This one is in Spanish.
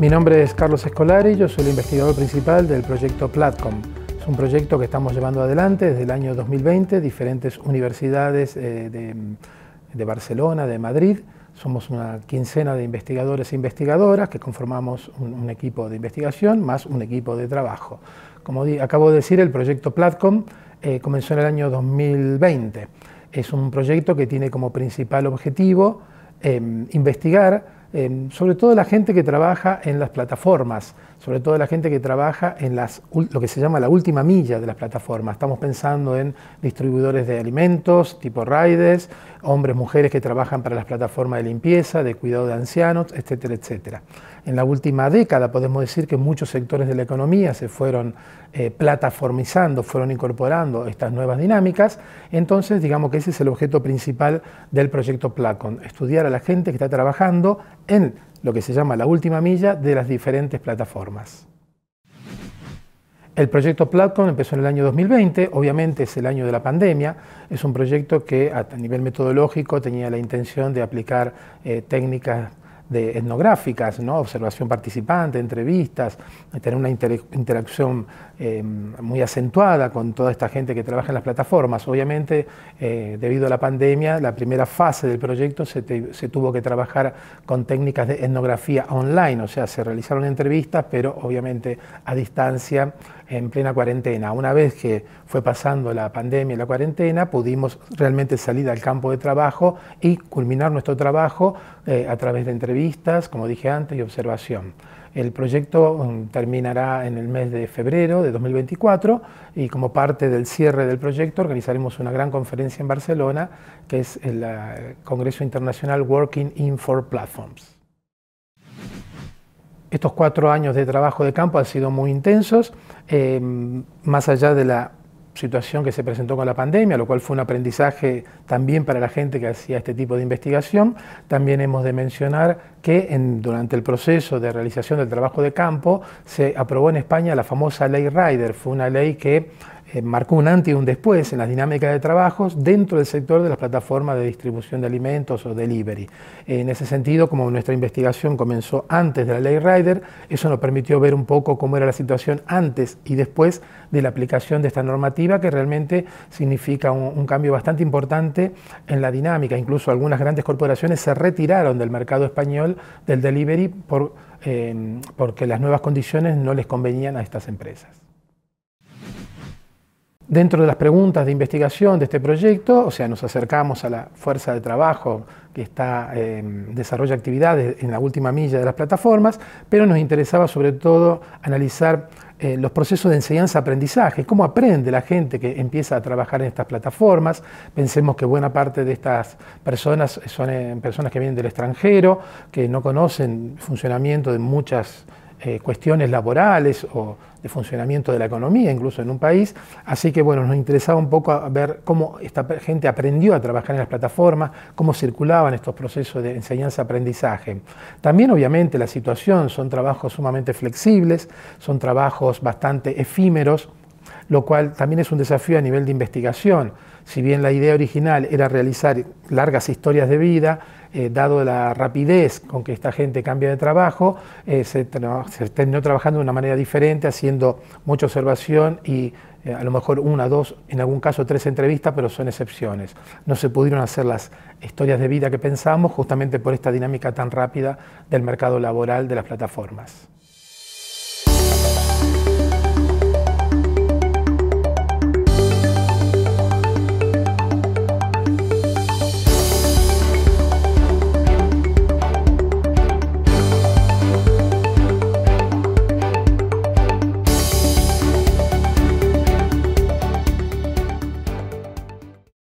Mi nombre es Carlos Escolari, yo soy el investigador principal del proyecto Platcom. Es un proyecto que estamos llevando adelante desde el año 2020, diferentes universidades eh, de, Barcelona, de Madrid. Somos una quincena de investigadores e investigadoras que conformamos un, equipo de investigación más un equipo de trabajo. Como acabo de decir, el proyecto Platcom eh, comenzó en el año 2020. Es un proyecto que tiene como principal objetivo em, investigar Em, sobre todo la gente que trabaja en las plataformas, sobre todo la gente que trabaja en lo que se llama la última milla de las plataformas. Estamos pensando en distribuidores de alimentos, tipo Raides, hombres, mujeres que trabajan para las plataformas de limpieza, de cuidado de ancianos, etcétera, etcétera. En la última década podemos decir que muchos sectores de la economía se fueron eh, plataformizando, fueron incorporando estas nuevas dinámicas. Entonces, digamos que ese es el objeto principal del proyecto Placon, estudiar a la gente que está trabajando en lo que se llama la última milla de las diferentes plataformas. El proyecto Platcom empezó en el año 2020, obviamente es el año de la pandemia, es un proyecto que a nivel metodológico tenía la intención de aplicar eh, técnicas de etnográficas, ¿no? observación participante, entrevistas, eh, tener una interacción eh, muy acentuada con toda esta gente que trabaja en las plataformas. Obviamente, eh, debido a la pandemia, la primera fase del proyecto se, tuvo que trabajar con técnicas de etnografía online, o sea, se realizaron entrevistas, pero obviamente a distancia, en plena cuarentena. Una vez que fue pasando la pandemia y la cuarentena, pudimos realmente salir al campo de trabajo y culminar nuestro trabajo a través de entrevistas como dije antes, y observación. El proyecto mm, terminará en el mes de febrero de 2024 y como parte del cierre del proyecto organizaremos una gran conferencia en Barcelona, que es el Congreso Internacional Working in for Platforms. Estos cuatro años de trabajo de campo han sido muy intensos, em, más allá de la situación que se presentó con la pandemia, lo cual fue un aprendizaje también para la gente que hacía este tipo de investigación. También hemos de mencionar que durante el proceso de realización del trabajo de campo se aprobó en España la famosa ley Rider, fue una ley que eh, marcó un antes y un después en la dinámica de trabajos dentro del sector de las plataformas de distribución de alimentos o delivery. En ese sentido, como nuestra investigación comenzó antes de la ley Rider, eso nos permitió ver un poco cómo era la situación antes y después de la aplicación de esta normativa, que realmente significa un, cambio bastante importante en la dinámica. Incluso algunas grandes corporaciones se retiraron del mercado español del delivery eh, porque las nuevas condiciones no les convenían a estas empresas. Dentro de las preguntas de investigación de este proyecto, o sea, nos acercamos a la fuerza de trabajo que está, eh, desarrolla actividades en la última milla de las plataformas, pero nos interesaba sobre todo analizar eh, los procesos de enseñanza-aprendizaje, cómo aprende la gente que empieza a trabajar en estas plataformas. Pensemos que buena parte de estas personas son eh, personas que vienen del extranjero, que no conocen el funcionamiento de muchas eh, cuestiones laborales o de funcionamiento de la economía, incluso en un país. Así que bueno, nos interesaba un poco ver cómo esta gente aprendió a trabajar en las plataformas, cómo circulaban estos procesos de enseñanza-aprendizaje. También obviamente la situación, son trabajos sumamente flexibles, son trabajos bastante efímeros lo cual también es un desafío a nivel de investigación. Si bien la idea original era realizar largas historias de vida, eh, dado la rapidez con que esta gente cambia de trabajo, eh, se, terminó trabajando de una manera diferente, haciendo mucha observación y eh, a lo mejor una, dos, en algún caso tres entrevistas, pero son excepciones. No se pudieron hacer las historias de vida que pensamos justamente por esta dinámica tan rápida del mercado laboral de las plataformas.